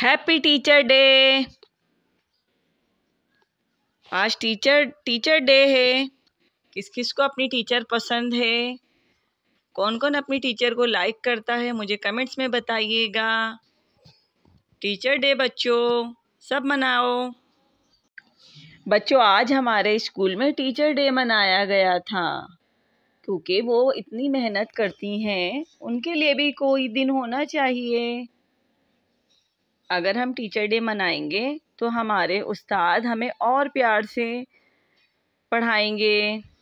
happy teacher day आज teacher teacher day है किस किस को अपनी टीचर पसंद है कौन कौन अपनी टीचर को लाइक करता है मुझे कमेंट्स में बताइएगा टीचर डे बच्चों सब मनाओ बच्चों आज हमारे स्कूल में टीचर डे मनाया गया था क्योंकि वो इतनी मेहनत करती हैं उनके लिए भी कोई दिन होना चाहिए अगर हम टीचर डे मनाएंगे तो हमारे उस्ताद हमें और प्यार से पढ़ाएंगे